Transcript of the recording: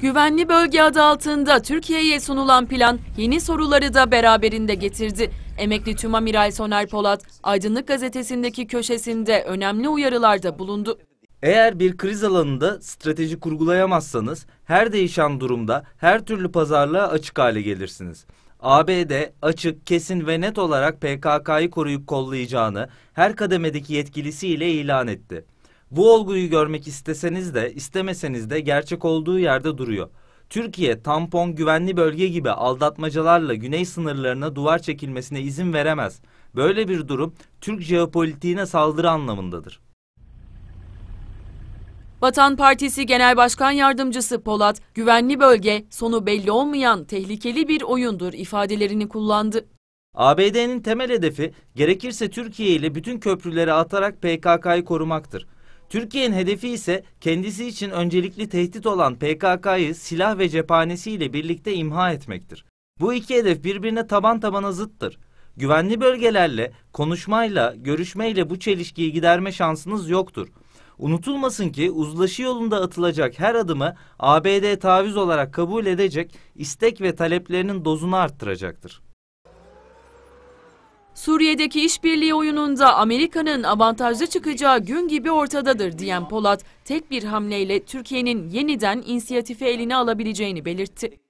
Güvenli bölge adı altında Türkiye'ye sunulan plan yeni soruları da beraberinde getirdi. Emekli tüm amiral Soner Polat, Aydınlık Gazetesi'ndeki köşesinde önemli uyarılarda bulundu. Eğer bir kriz alanında strateji kurgulayamazsanız her değişen durumda her türlü pazarlığa açık hale gelirsiniz. ABD açık, kesin ve net olarak PKK'yı koruyup kollayacağını her kademedeki yetkilisiyle ilan etti. Bu olguyu görmek isteseniz de istemeseniz de gerçek olduğu yerde duruyor. Türkiye tampon güvenli bölge gibi aldatmacalarla güney sınırlarına duvar çekilmesine izin veremez. Böyle bir durum Türk jeopolitiğine saldırı anlamındadır. Vatan Partisi Genel Başkan Yardımcısı Polat, güvenli bölge sonu belli olmayan tehlikeli bir oyundur ifadelerini kullandı. ABD'nin temel hedefi gerekirse Türkiye ile bütün köprüleri atarak PKK'yı korumaktır. Türkiye'nin hedefi ise kendisi için öncelikli tehdit olan PKK'yı silah ve cephanesiyle birlikte imha etmektir. Bu iki hedef birbirine taban tabana zıttır. Güvenli bölgelerle, konuşmayla, görüşmeyle bu çelişkiyi giderme şansınız yoktur. Unutulmasın ki uzlaşı yolunda atılacak her adımı ABD taviz olarak kabul edecek, istek ve taleplerinin dozunu arttıracaktır. Suriye'deki işbirliği oyununda Amerika'nın avantajlı çıkacağı gün gibi ortadadır diyen Polat, tek bir hamleyle Türkiye'nin yeniden inisiyatifi eline alabileceğini belirtti.